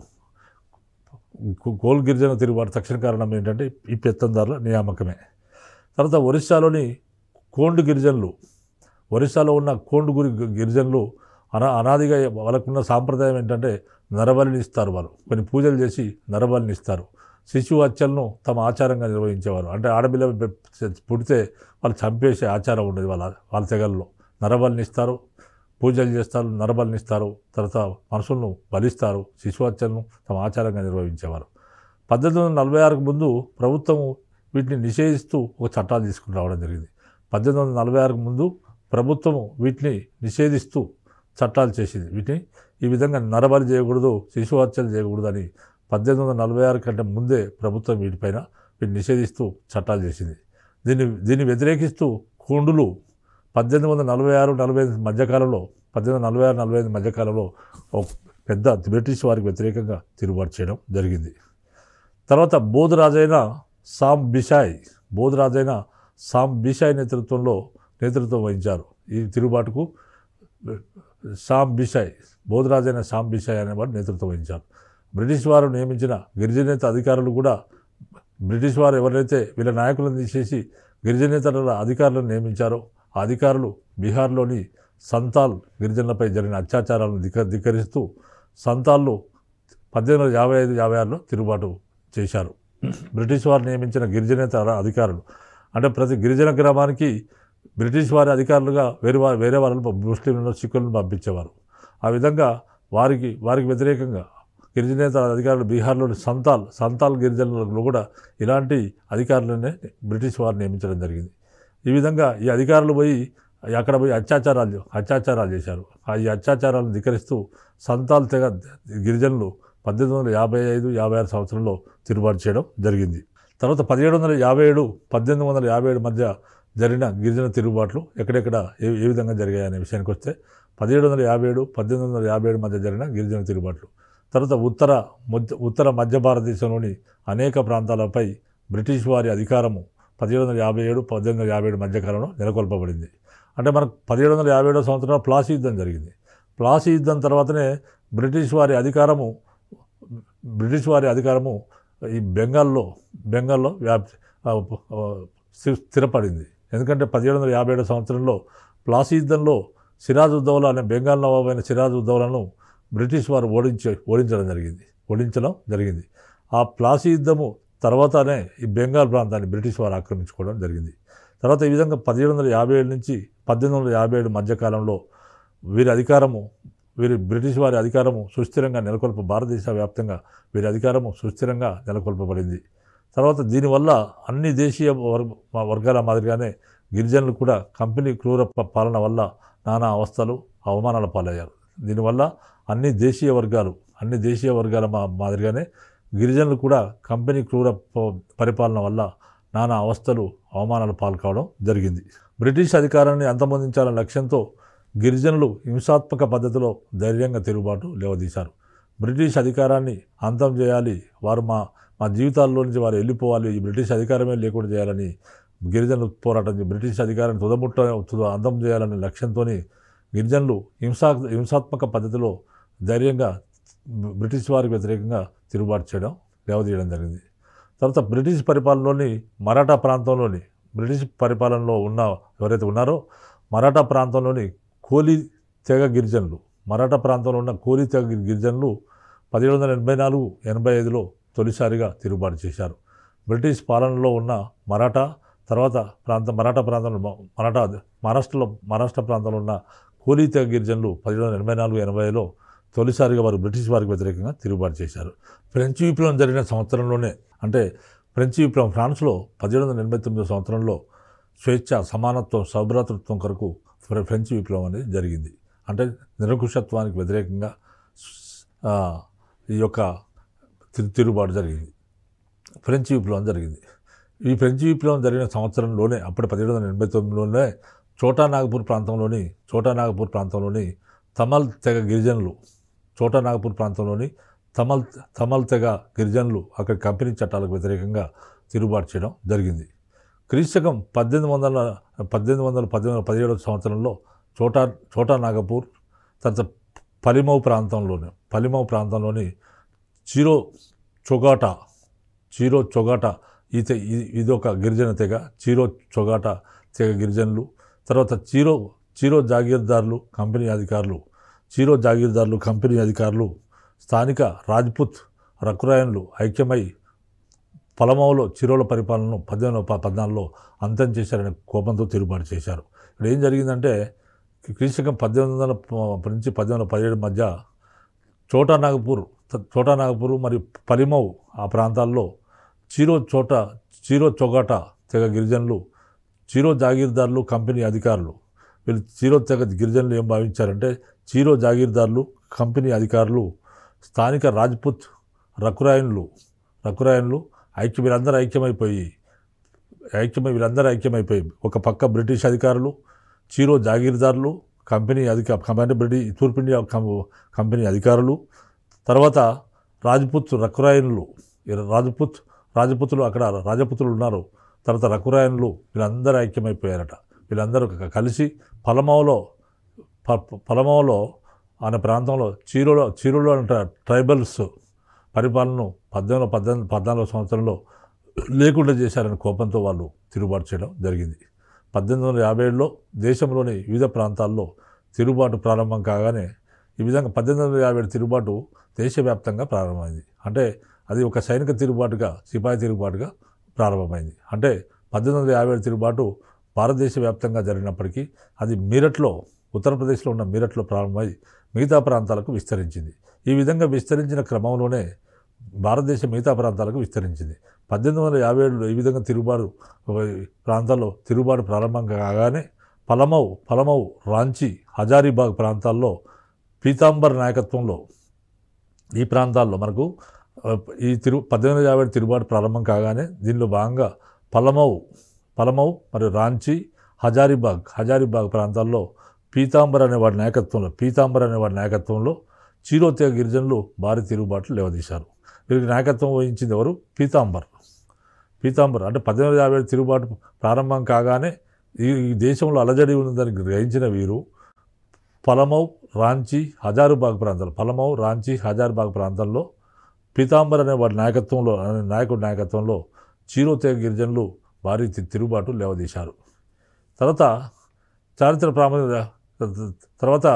S1: కోల్ గిరిజన తిరుగుబాటు తక్షణ కారణం ఏంటంటే ఈ పెత్తందారుల నియామకమే తర్వాత ఒరిస్సాలోని కోండు గిరిజనులు ఒరిస్సాలో ఉన్న కోండు గురి గిరిజనులు అనా అనాదిగా వాళ్ళకున్న సాంప్రదాయం ఏంటంటే నరబలిని ఇస్తారు వాళ్ళు కొన్ని పూజలు చేసి నరబలిని ఇస్తారు శిశువు హత్యలను తమ ఆచారంగా నిర్వహించేవారు అంటే ఆడపిల్ల పుడితే వాళ్ళు చంపేసే ఆచారం ఉండేది వాళ్ళ వాళ్ళ తెగల్లో నరబలిని ఇస్తారు పూజలు చేస్తారు నరబలిని ఇస్తారు తర్వాత మనుషులను బలిస్తారు శిశుహత్యలను తమ ఆచారంగా నిర్వహించేవారు పద్దెనిమిది వందల నలభై ఆరుకు ముందు ప్రభుత్వం వీటిని నిషేధిస్తూ ఒక చట్టాలు తీసుకుని రావడం జరిగింది పద్దెనిమిది వందల నలభై ఆరుకు ముందు ప్రభుత్వం వీటిని నిషేధిస్తూ చట్టాలు చేసింది వీటిని ఈ విధంగా నరబలి చేయకూడదు శిశుహత్యలు చేయకూడదు అని పద్దెనిమిది వందల నలభై ఆరు కంటే ముందే ప్రభుత్వం వీటిపైన వీటిని నిషేధిస్తూ చట్టాలు చేసింది దీన్ని దీన్ని వ్యతిరేకిస్తూ కోండులు పద్దెనిమిది వందల నలభై ఆరు నలభై ఐదు మధ్యకాలంలో పద్దెనిమిది నలభై ఆరు నలభై ఐదు మధ్యకాలంలో ఒక పెద్ద బ్రిటిష్ వారికి వ్యతిరేకంగా తిరుగుబాటు చేయడం జరిగింది తర్వాత బోధరాజైన సామ్ బిషాయ్ బోధరాజైన సామ్ బిషాయ్ నేతృత్వంలో నేతృత్వం వహించారు ఈ తిరుగుబాటుకు సామ్ బిషాయ్ బోధరాజైన సామ్ బిషాయ్ అనేవాడు నేతృత్వం వహించారు బ్రిటిష్ వారు నియమించిన గిరిజనేత అధికారులు కూడా బ్రిటిష్ వారు ఎవరైతే వీళ్ళ నాయకులను తీసేసి గిరిజనేతల అధికారులను నియమించారో అధికారులు బీహార్లోని సంతాల్ గిరిజనులపై జరిగిన అత్యాచారాలను ధిక ధిక్కరిస్తూ సంతాల్లో పద్దెనిమిది వందల యాభై ఐదు యాభై ఆరులో తిరుగుబాటు చేశారు బ్రిటిష్ వారు నియమించిన గిరిజనేతర అధికారులు అంటే ప్రతి గిరిజన గ్రామానికి బ్రిటిష్ వారి అధికారులుగా వేరే వారు వేరే వాళ్ళని ముస్లింలను సిక్కులను పంపించేవారు ఆ విధంగా వారికి వారికి వ్యతిరేకంగా గిరిజనేతర అధికారులు బీహార్లోని సంతాల్ సంతాల్ గిరిజనులకు కూడా ఇలాంటి అధికారులనే బ్రిటిష్ వారు నియమించడం జరిగింది ఈ విధంగా ఈ అధికారులు పోయి అక్కడ పోయి అత్యాచారాలు అత్యాచారాలు చేశారు ఈ అత్యాచారాలను ధికరిస్తూ సంతాల్ తెగ గిరిజనులు పద్దెనిమిది వందల యాభై ఐదు యాభై ఆరు సంవత్సరంలో తిరుగుబాటు చేయడం జరిగింది తర్వాత పదిహేడు వందల యాభై ఏడు పద్దెనిమిది వందల యాభై ఏడు మధ్య జరిగిన గిరిజన తిరుగుబాట్లు ఎక్కడెక్కడ ఏ ఏ విధంగా జరిగాయి అనే విషయానికి వస్తే పదిహేడు వందల యాభై ఏడు పద్దెనిమిది వందల యాభై ఏడు మధ్య జరిగిన గిరిజన తిరుగుబాట్లు తర్వాత ఉత్తర ఉత్తర మధ్య భారతదేశంలోని అనేక ప్రాంతాలపై బ్రిటిష్ వారి అధికారము పదిహేడు వందల యాభై ఏడు పద్దెనిమిది వందల యాభై ఏడు మధ్యకాలంలో నెలకొల్పబడింది అంటే మనకు పదిహేడు వందల యాభై ఏడో సంవత్సరంలో ప్లాసీ యుద్ధం జరిగింది ప్లాసీ యుద్ధం తర్వాతనే బ్రిటిష్ వారి అధికారము బ్రిటిష్ వారి అధికారము ఈ బెంగాల్లో బెంగాల్లో వ్యాప్తి స్థిరపడింది ఎందుకంటే పదిహేడు వందల యాభై ఏడు సంవత్సరంలో ప్లాసీ యుద్ధంలో సిరాజ్ ఉద్దౌలా అనే బెంగాల్ నవాబు అయిన సిరాజ్ ఉద్దౌలాను బ్రిటిష్ వారు ఓడించ ఓడించడం జరిగింది ఓడించడం జరిగింది ఆ ప్లాసీ యుద్ధము తర్వాతనే ఈ బెంగాల్ ప్రాంతాన్ని బ్రిటిష్ వారు ఆక్రమించుకోవడం జరిగింది తర్వాత ఈ విధంగా పదిహేడు వందల యాభై ఏడు నుంచి పద్దెనిమిది వందల యాభై ఏడు మధ్యకాలంలో వీరి అధికారము వీరి బ్రిటిష్ వారి అధికారము సుస్థిరంగా నెలకొల్ప భారతదేశ వ్యాప్తంగా వీరి అధికారము సుస్థిరంగా నెలకొల్పబడింది తర్వాత దీనివల్ల అన్ని దేశీయ వర్గాల మాదిరిగానే గిరిజనులు కూడా కంపెనీ క్రూర పాలన వల్ల నానా అవస్థలు అవమానాల పాలయ్యారు దీనివల్ల అన్ని దేశీయ వర్గాలు అన్ని దేశీయ వర్గాల మా మాదిరిగానే గిరిజనులు కూడా కంపెనీ క్రూర పరిపాలన వల్ల నానా అవస్థలు అవమానాలు పాల్కావడం జరిగింది బ్రిటిష్ అధికారాన్ని అంతమొందించాలనే లక్ష్యంతో గిరిజనులు హింసాత్మక పద్ధతిలో ధైర్యంగా తిరుగుబాటు లేవదీశారు బ్రిటిష్ అధికారాన్ని అంతం చేయాలి వారు మా మా జీవితాల్లో నుంచి వారు వెళ్ళిపోవాలి ఈ బ్రిటిష్ అధికారమే లేకుండా చేయాలని గిరిజనులు పోరాటం బ్రిటిష్ అధికారాన్ని తుదముట్ట అంతం చేయాలనే లక్ష్యంతో గిరిజనులు హింసా హింసాత్మక పద్ధతిలో ధైర్యంగా బ్రిటిష్ వారికి వ్యతిరేకంగా తిరుగుబాటు చేయడం రేవతి చేయడం జరిగింది తర్వాత బ్రిటిష్ పరిపాలనలోని మరాఠా ప్రాంతంలోని బ్రిటిష్ పరిపాలనలో ఉన్న ఎవరైతే ఉన్నారో మరాఠా ప్రాంతంలోని కోలీ తెగ గిరిజనులు మరాఠా ప్రాంతంలో ఉన్న కోలీ తెగ గిరిజనులు పదిహేడు వందల ఎనభై నాలుగు ఎనభై ఐదులో తొలిసారిగా తిరుగుబాటు చేశారు బ్రిటిష్ పాలనలో ఉన్న మరాఠా తర్వాత ప్రాంతం మరాఠా ప్రాంతంలో మరాఠా మహారాష్ట్రలో మహారాష్ట్ర ప్రాంతంలో ఉన్న కూలీ తెగ గిరిజనులు పదిహేడు వందల ఎనభై నాలుగు ఎనభైలో తొలిసారిగా వారు బ్రిటిష్ వారికి వ్యతిరేకంగా తిరుగుబాటు చేశారు ఫ్రెంచ్ విప్లవం జరిగిన సంవత్సరంలోనే అంటే ఫ్రెంచ్ విప్లవం ఫ్రాన్స్లో పదిహేడు వందల ఎనభై తొమ్మిదో సంవత్సరంలో స్వేచ్ఛ సమానత్వం సభ్రతృత్వం కొరకు ఫ్రెంచ్ విప్లవం అనేది జరిగింది అంటే నిరంకుశత్వానికి వ్యతిరేకంగా ఈ యొక్క తిరుగుబాటు జరిగింది ఫ్రెంచ్ విప్లవం జరిగింది ఈ ఫ్రెంచ్ విప్లవం జరిగిన సంవత్సరంలోనే అప్పుడు పదిహేడు వందల ఎనభై తొమ్మిదిలోనే చోటా నాగపూర్ ప్రాంతంలోని చోటా నాగపూర్ ప్రాంతంలోని తమల్ తెగ గిరిజనులు చోట నాగపూర్ ప్రాంతంలోని తమల్ తమల్ తెగ గిరిజనులు అక్కడ కంపెనీ చట్టాలకు వ్యతిరేకంగా తిరుగుబాటు చేయడం జరిగింది క్రీస్తకం పద్దెనిమిది వందల పద్దెనిమిది వందల పద్దెనిమిది పదిహేడవ సంవత్సరంలో చోటా చోటా నాగపూర్ తర్వాత పలిమౌ ప్రాంతంలోని పలిమౌ ప్రాంతంలోని చీరో చొగాటా చీరో చొగాటా ఈ ఇది ఒక గిరిజన తెగ చీరో చొగాటా తెగ గిరిజనులు తర్వాత చీరో చీరో జాగీర్దారులు కంపెనీ అధికారులు చీరో జాగీరదారులు కంపెనీ అధికారులు స్థానిక రాజ్పుత్ రకురాయన్లు ఐక్యమై పొలమౌలో చిరోల పరిపాలనను పద్దెనిమిది పద్నాలుగులో అంతం చేశారనే కోపంతో తిరుగుబాటు చేశారు ఇక్కడ ఏం జరిగిందంటే క్రీశకం పద్దెనిమిది వందల నుంచి పద్దెనిమిది వందల పదిహేడు మధ్య చోటా నాగపూర్ చోటా నాగపూర్ మరియు పలిమౌ ఆ ప్రాంతాల్లో చీరో చోట చీరో చొగాట తెగ గిరిజనులు చీరో జాగీరదారులు కంపెనీ అధికారులు వీళ్ళు చీరో తెగ గిరిజనులు ఏం భావించారంటే చీరో జాగీర్దార్లు కంపెనీ అధికారులు స్థానిక రాజ్పుత్ రకురాయన్లు రకురాయన్లు ఐక్య వీళ్ళందరూ ఐక్యమైపోయి ఐక్యమై వీళ్ళందరూ ఐక్యమైపోయి ఒక పక్క బ్రిటిష్ అధికారులు చీరో జాగీర్దారులు కంపెనీ అధిక కంపెనీ బ్రిటిష్ తూర్పు ఇండియా కంపెనీ అధికారులు తర్వాత రాజ్పుత్ రకురాయన్లు రాజపుత్ రాజపుత్రులు అక్కడ రాజపుతులు ఉన్నారు తర్వాత రకురాయన్లు వీళ్ళందరూ ఐక్యమైపోయారట వీళ్ళందరూ కలిసి పలమావులో పలమంలో ఆయన ప్రాంతంలో చీరులో చీరులో ట్రైబల్స్ పరిపాలనను పద్దెనిమిది పద్దెనిమిది పద్నాలుగు సంవత్సరంలో లేకుండా చేశారని కోపంతో వాళ్ళు తిరుగుబాటు చేయడం జరిగింది పద్దెనిమిది వందల యాభై ఏడులో దేశంలోని వివిధ ప్రాంతాల్లో తిరుగుబాటు ప్రారంభం కాగానే ఈ విధంగా పద్దెనిమిది వందల యాభై ఏడు తిరుగుబాటు దేశవ్యాప్తంగా ప్రారంభమైంది అంటే అది ఒక సైనిక తిరుగుబాటుగా సిపాయి తిరుగుబాటుగా ప్రారంభమైంది అంటే పద్దెనిమిది వందల యాభై ఏడు తిరుగుబాటు భారతదేశ వ్యాప్తంగా జరిగినప్పటికీ అది మీరట్లో ఉత్తరప్రదేశ్లో ఉన్న మీరట్లో ప్రారంభమై మిగతా ప్రాంతాలకు విస్తరించింది ఈ విధంగా విస్తరించిన క్రమంలోనే భారతదేశం మిగతా ప్రాంతాలకు విస్తరించింది పద్దెనిమిది వందల యాభై ఏడులో ఈ విధంగా తిరుగుబాటు ప్రాంతాల్లో తిరుగుబాటు ప్రారంభం కాగానే పలమౌ పలమౌ రాంచి హజారీబాగ్ ప్రాంతాల్లో పీతాంబర్ నాయకత్వంలో ఈ ప్రాంతాల్లో మనకు ఈ తిరు పద్దెనిమిది వందల యాభై తిరుగుబాటు ప్రారంభం కాగానే దీనిలో భాగంగా పలమౌ పలమౌ మరియు రాంచి హజారీబాగ్ హజారీబాగ్ ప్రాంతాల్లో పీతాంబర్ అనే వాడి నాయకత్వంలో పీతాంబర్ అనే వాడి నాయకత్వంలో చీరోత్య గిరిజనులు భారీ తిరుగుబాట్లు లేవదీశారు వీరికి నాయకత్వం వహించింది ఎవరు పీతాంబర్ పీతాంబర్ అంటే పద్దెనిమిది యాభై తిరుగుబాటు ప్రారంభం కాగానే ఈ దేశంలో అలజడి ఉందని గ్రహించిన వీరు పలమౌ రాంచి హజారుబాగ్ ప్రాంతాలు పలమౌ రాంచి హజారుబాగ్ ప్రాంతంలో పీతాంబర్ అనే వాడి నాయకత్వంలో అనే నాయకుడి నాయకత్వంలో చీరోతేగ గిరిజనులు భారీ తిరుగుబాటు లేవదీశారు తర్వాత చారిత్ర ప్రాముఖ్యత తర్వాత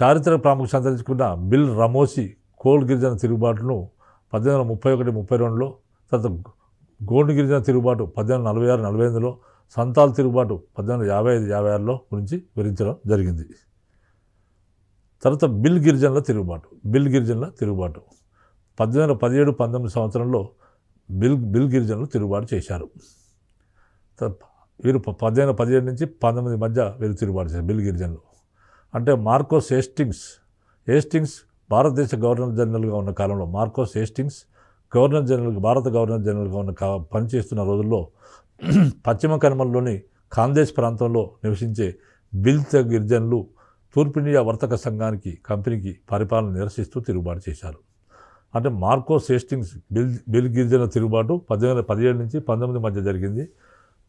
S1: చారిత్రక ప్రాముఖ్యత సంతరించుకున్న బిల్ రమోసి కోల్ గిరిజన తిరుగుబాటును పద్దెనిమిది వందల ముప్పై ఒకటి ముప్పై రెండులో తర్వాత గోండు గిరిజన తిరుగుబాటు పద్దెనిమిది నలభై ఆరు నలభై ఎనిమిదిలో సంతాల్ తిరుగుబాటు పద్దెనిమిది యాభై ఐదు యాభై ఆరులో గురించి వివరించడం జరిగింది తర్వాత బిల్ గిరిజనుల తిరుగుబాటు బిల్ గిరిజనుల తిరుగుబాటు పద్దెనిమిది వందల పదిహేడు పంతొమ్మిది సంవత్సరంలో బిల్ బిల్ గిరిజనులు తిరుగుబాటు చేశారు వీరు పదిహేను పదిహేడు నుంచి పంతొమ్మిది మధ్య వీరు తిరుగుబాటు చేశారు బిల్ గిరిజన్లు అంటే మార్కోస్ హేస్టింగ్స్ హేస్టింగ్స్ భారతదేశ గవర్నర్ జనరల్గా ఉన్న కాలంలో మార్కోస్ హేస్టింగ్స్ గవర్నర్ జనరల్ భారత గవర్నర్ జనరల్గా ఉన్న పనిచేస్తున్న రోజుల్లో (clears throat) పశ్చిమ కనుమల్లోని ఖాందేశ్ ప్రాంతంలో నివసించే బిల్త గిరిజనులు తూర్పిండియా వర్తక సంఘానికి కంపెనీకి పరిపాలన నిరసిస్తూ తిరుగుబాటు చేశారు అంటే మార్కోస్ హేస్టింగ్స్ బిల్ బిల్ గిరిజన తిరుగుబాటు పదిహేను పదిహేడు నుంచి పంతొమ్మిది మధ్య జరిగింది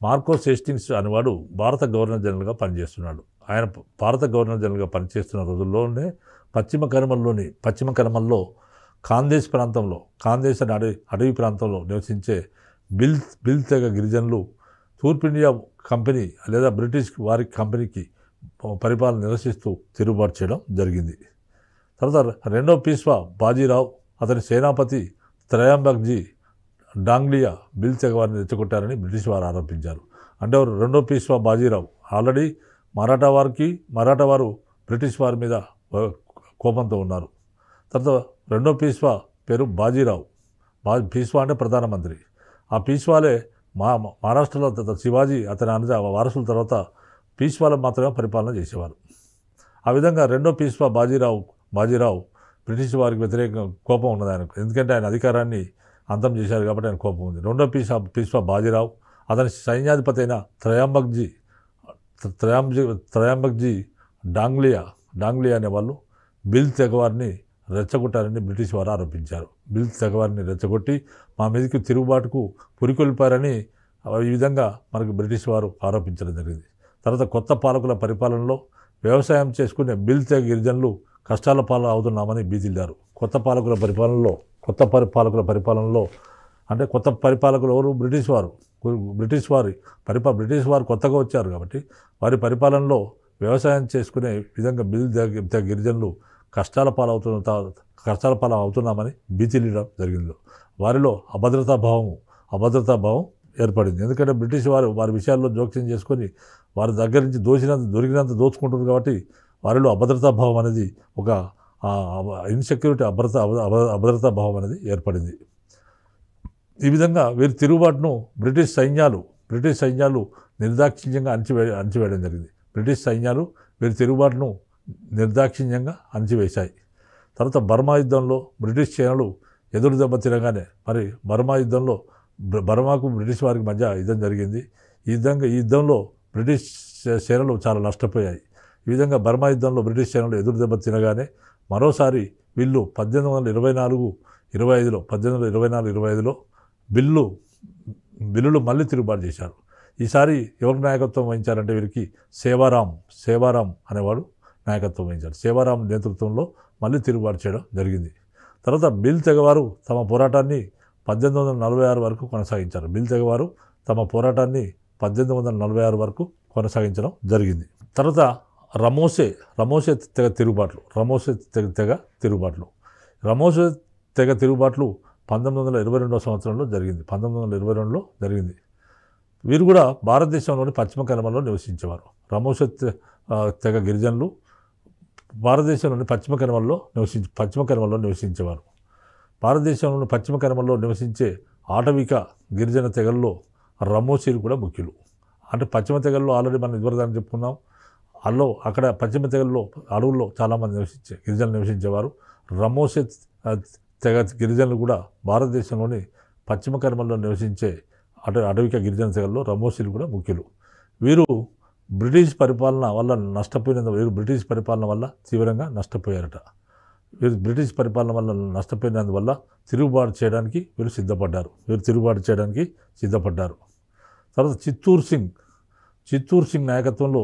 S1: మార్కోస్ హేస్టింగ్స్ అనేవాడు భారత గవర్నర్ జనరల్గా పనిచేస్తున్నాడు ఆయన భారత గవర్నర్ జనరల్గా పనిచేస్తున్న రోజుల్లోనే పశ్చిమ కనుమల్లోని పశ్చిమ కనుమల్లో కాందేశ్ ప్రాంతంలో కాందేశ్ అనే అడవి అడవి ప్రాంతంలో నివసించే బిల్ బిల్ తెగ గిరిజనులు తూర్పు ఇండియా కంపెనీ లేదా బ్రిటిష్ వారి కంపెనీకి పరిపాలన నిరసిస్తూ తిరుగుబాటు చేయడం జరిగింది తర్వాత రెండో పీస్వా బాజీరావు అతని సేనాపతి త్రయాంబక్జీ డాంగ్లియా బిల్ తెగవారిని తెచ్చగొట్టారని బ్రిటిష్ వారు ఆరోపించారు అంటే రెండో పీస్వా బాజీరావు ఆల్రెడీ మరాఠా వారికి మరాఠా వారు బ్రిటిష్ వారి మీద కోపంతో ఉన్నారు తర్వాత రెండో పీస్వా పేరు బాజీరావు బా పీస్వా అంటే ప్రధానమంత్రి ఆ పీస్వాలే మా మహారాష్ట్రలో శివాజీ అతని అనజ వారసుల తర్వాత పీస్వాలు మాత్రమే పరిపాలన చేసేవారు ఆ విధంగా రెండో పీస్వా బాజీరావు బాజీరావు బ్రిటిష్ వారికి వ్యతిరేకంగా కోపం ఉన్నది ఆయనకు ఎందుకంటే ఆయన అధికారాన్ని అంతం చేశారు కాబట్టి ఆయన కోపం ఉంది రెండో పీస్ పీస్వా బాజీరావు అతని సైన్యాధిపతి అయిన త్రయాంబక్జీ త్రయాంజీ త్రయాంబక్జీ డాంగ్లియా డాంగ్లియా అనేవాళ్ళు బిల్ తెగవారిని రెచ్చగొట్టారని బ్రిటిష్ వారు ఆరోపించారు బిల్ తెగవారిని రెచ్చగొట్టి మా మీదకి తిరుగుబాటుకు పురికొల్పారని ఈ విధంగా మనకు బ్రిటిష్ వారు ఆరోపించడం జరిగింది తర్వాత కొత్త పాలకుల పరిపాలనలో వ్యవసాయం చేసుకునే బిల్ తెగ గిరిజనులు కష్టాల పాలు అవుతున్నామని బీదిల్లారు కొత్త పాలకుల పరిపాలనలో కొత్త పరిపాలకుల పరిపాలనలో అంటే కొత్త పరిపాలకులు ఎవరు బ్రిటిష్ వారు బ్రిటిష్ వారి పరిపా బ్రిటిష్ వారు కొత్తగా వచ్చారు కాబట్టి వారి పరిపాలనలో వ్యవసాయం చేసుకునే విధంగా మిల్ గిరిజనులు కష్టాల పాలవుతున్న కష్టాల పాల అవుతున్నామని భీతిలీయడం జరిగింది వారిలో అభద్రతా భావము అభద్రతా భావం ఏర్పడింది ఎందుకంటే బ్రిటిష్ వారు వారి విషయాల్లో జోక్యం చేసుకొని వారి దగ్గర నుంచి దోచినంత దొరికినంత దోచుకుంటారు కాబట్టి వారిలో అభద్రతా భావం అనేది ఒక ఇన్సెక్యూరిటీ అభద్రత అభద్రతా భావం అనేది ఏర్పడింది ఈ విధంగా వీరి తిరుగుబాటును బ్రిటిష్ సైన్యాలు బ్రిటిష్ సైన్యాలు నిర్దాక్షిణ్యంగా అణచివే అణచివేయడం జరిగింది బ్రిటిష్ సైన్యాలు వీరి తిరుగుబాటును నిర్దాక్షిణ్యంగా అణచివేశాయి తర్వాత బర్మా యుద్ధంలో బ్రిటిష్ సేనలు ఎదురు దెబ్బ తినగానే మరి బర్మా యుద్ధంలో బర్మాకు బ్రిటిష్ వారికి మధ్య యుద్ధం జరిగింది ఈ విధంగా ఈ యుద్ధంలో బ్రిటిష్ సేనలు చాలా నష్టపోయాయి ఈ విధంగా బర్మా యుద్ధంలో బ్రిటిష్ సేనలు ఎదురు దెబ్బ తినగానే మరోసారి బిల్లు పద్దెనిమిది వందల ఇరవై నాలుగు ఇరవై ఐదులో పద్దెనిమిది వందల ఇరవై నాలుగు ఇరవై ఐదులో బిల్లు బిల్లులు మళ్ళీ తిరుగుబాటు చేశారు ఈసారి ఎవరు నాయకత్వం వహించారంటే వీరికి సేవారాం సేవారాం అనేవాడు నాయకత్వం వహించారు సేవారాం నేతృత్వంలో మళ్ళీ తిరుగుబాటు చేయడం జరిగింది తర్వాత బిల్ తెగవారు తమ పోరాటాన్ని పద్దెనిమిది వందల నలభై ఆరు వరకు కొనసాగించారు బిల్ తెగవారు తమ పోరాటాన్ని పద్దెనిమిది వందల నలభై ఆరు వరకు కొనసాగించడం జరిగింది తర్వాత రమోసే రమోసే తెగ తిరుగుబాట్లు రమోసే తెగ తెగ తిరుగుబాట్లు రమోసే తెగ తిరుగుబాట్లు పంతొమ్మిది వందల ఇరవై రెండవ సంవత్సరంలో జరిగింది పంతొమ్మిది వందల ఇరవై రెండులో జరిగింది వీరు కూడా భారతదేశంలోని పశ్చిమ కనుమలలో నివసించేవారు రమోసే తెగ గిరిజనులు భారతదేశంలోని పశ్చిమ కనుమల్లో నివసించి పశ్చిమ కనుమలలో నివసించేవారు భారతదేశంలోని పశ్చిమ కనుమల్లో నివసించే ఆటవిక గిరిజన తెగల్లో రమోసీలు కూడా ముఖ్యులు అంటే పశ్చిమ తెగల్లో ఆల్రెడీ మనం ఇదివరదాన్ని చెప్పుకున్నాం అల్లో అక్కడ పశ్చిమ తెగల్లో అడవుల్లో చాలామంది నివసించే గిరిజనులు నివసించేవారు రమోసే తెగ గిరిజనులు కూడా భారతదేశంలోని పశ్చిమ కర్మల్లో నివసించే అట అడవిక గిరిజన తెగల్లో రమోసీలు కూడా ముఖ్యులు వీరు బ్రిటిష్ పరిపాలన వల్ల నష్టపోయిన వీరు బ్రిటిష్ పరిపాలన వల్ల తీవ్రంగా నష్టపోయారట వీరు బ్రిటిష్ పరిపాలన వల్ల నష్టపోయినందువల్ల తిరుగుబాటు చేయడానికి వీరు సిద్ధపడ్డారు వీరు తిరుగుబాటు చేయడానికి సిద్ధపడ్డారు తర్వాత చిత్తూరు సింగ్ చిత్తూరు సింగ్ నాయకత్వంలో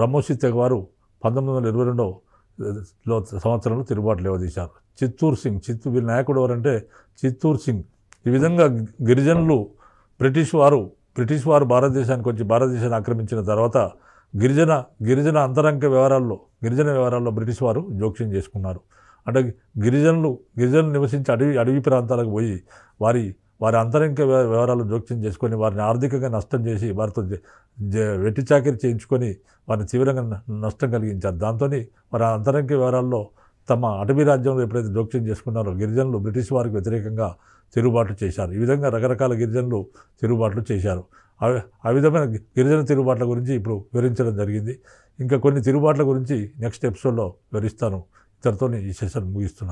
S1: రమోషి తెగ వారు పంతొమ్మిది వందల ఇరవై రెండులో సంవత్సరంలో తిరుగుబాటు లేవదీశారు చిత్తూరు సింగ్ చిత్తూ వీళ్ళ నాయకుడు ఎవరంటే చిత్తూర్ సింగ్ ఈ విధంగా గిరిజనులు బ్రిటిష్ వారు బ్రిటిష్ వారు భారతదేశానికి వచ్చి భారతదేశాన్ని ఆక్రమించిన తర్వాత గిరిజన గిరిజన అంతరంగ వ్యవహారాల్లో గిరిజన వ్యవహారాల్లో బ్రిటిష్ వారు జోక్యం చేసుకున్నారు అంటే గిరిజనులు గిరిజనులు నివసించి అడవి అడవి ప్రాంతాలకు పోయి వారి వారి అంతరింక వివరాలు జోక్యం చేసుకొని వారిని ఆర్థికంగా నష్టం చేసి వారితో వెట్టి చాకరి చేయించుకొని వారిని తీవ్రంగా నష్టం కలిగించారు దాంతో వారి అంతరింక వివరాల్లో తమ అటవీ రాజ్యంలో ఎప్పుడైతే జోక్యం చేసుకున్నారో గిరిజనులు బ్రిటిష్ వారికి వ్యతిరేకంగా తిరుగుబాట్లు చేశారు ఈ విధంగా రకరకాల గిరిజనులు తిరుగుబాట్లు చేశారు ఆ విధమైన గిరిజన తిరుగుబాట్ల గురించి ఇప్పుడు వివరించడం జరిగింది ఇంకా కొన్ని తిరుగుబాట్ల గురించి నెక్స్ట్ ఎపిసోడ్లో వివరిస్తాను ఇతరతో ఈ సెషన్ ముగిస్తున్నాను